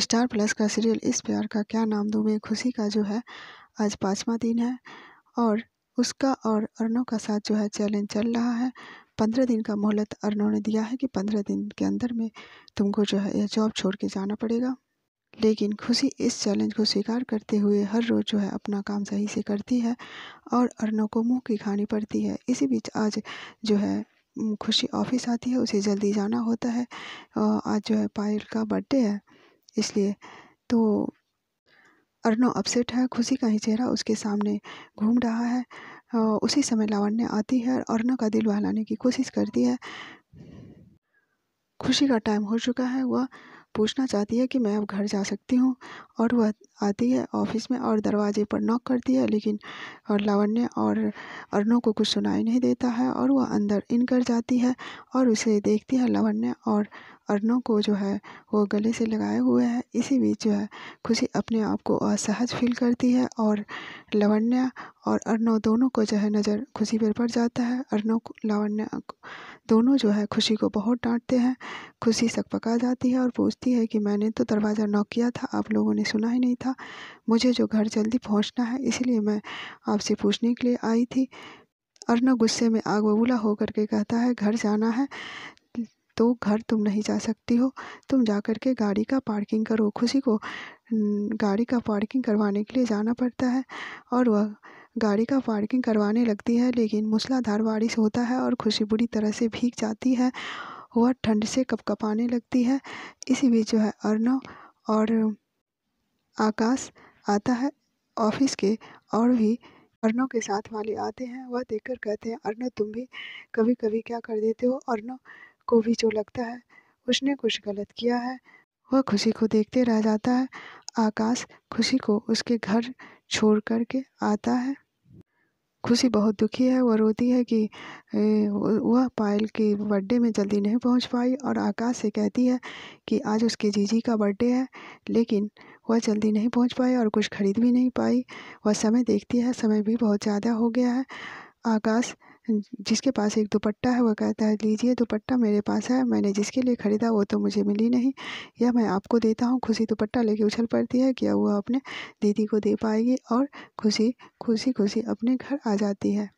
star plus का serial इस प्यार का क्या नाम दूँ मैं खुशी का जो है आज पाँचवा दिन है और उसका और अर्नो का साथ जो है चैलेंज चल रहा है पंद्रह दिन का मोहलत अर्नो ने दिया है कि पंद्रह दिन के अंदर में तुमको जो है यह जॉब छोड़ के जाना पड़ेगा लेकिन खुशी इस चैलेंज को स्वीकार करते हुए हर रोज़ जो है अपना काम सही से करती है और अर्नो को मुंह की खानी पड़ती है इसी बीच आज जो है खुशी ऑफिस आती है उसे जल्दी जाना होता है आज जो है पायल का बर्थडे है इसलिए तो अर्नो अपसेट है खुशी का ही चेहरा उसके सामने घूम रहा है उसी समय लावण्य आती है और अर्नो का दिल बहलाने की कोशिश करती है खुशी का टाइम हो चुका है वह पूछना चाहती है कि मैं अब घर जा सकती हूँ और वह आती है ऑफिस में और दरवाजे पर नॉक करती है लेकिन और लावण्य और अर्नो को कुछ सुनाई नहीं देता है और वह अंदर इन कर जाती है और उसे देखती है लावण्य और और को जो है वो गले से लगाए हुए हैं इसी बीच जो है खुशी अपने आप को असहज फील करती है और लवण्या और अर्णव दोनों को जो है नज़र खुशी पर पड़ जाता है अर्णव लवण्या दोनों जो है खुशी को बहुत डांटते हैं खुशी सकपका जाती है और पूछती है कि मैंने तो दरवाज़ा नॉक किया था आप लोगों ने सुना ही नहीं था मुझे जो घर जल्दी पहुँचना है इसलिए मैं आपसे पूछने के लिए आई थी अर्णव गुस्से में आग बबूला होकर के कहता है घर जाना है तो घर तुम नहीं जा सकती हो तुम जा कर के गाड़ी का पार्किंग करो खुशी को गाड़ी का पार्किंग करवाने के लिए जाना पड़ता है और वह गाड़ी का पार्किंग करवाने लगती है लेकिन मूसलाधार बारिश होता है और खुशी बुरी तरह से भीग जाती है वह ठंड से कपकपाने लगती है इसी बीच जो है अर्नव और आकाश आता है ऑफिस के और भी अर्नव के साथ वाले आते हैं वह देखकर कहते हैं अर्नव तुम भी कभी कभी क्या कर देते हो अर्नव को भी जो लगता है उसने कुछ गलत किया है वह खुशी को देखते रह जाता है आकाश खुशी को उसके घर छोड़ कर के आता है खुशी बहुत दुखी है वह रोती है कि वह पायल के बर्थडे में जल्दी नहीं पहुंच पाई और आकाश से कहती है कि आज उसके जीजी का बर्थडे है लेकिन वह जल्दी नहीं पहुंच पाई और कुछ खरीद भी नहीं पाई वह समय देखती है समय भी बहुत ज़्यादा हो गया है आकाश जिसके पास एक दुपट्टा है वह कहता है लीजिए दुपट्टा मेरे पास है मैंने जिसके लिए ख़रीदा वो तो मुझे मिली नहीं या मैं आपको देता हूँ खुशी दुपट्टा लेके उछल पड़ती है क्या वह अपने दीदी को दे पाएगी और खुशी खुशी खुशी अपने घर आ जाती है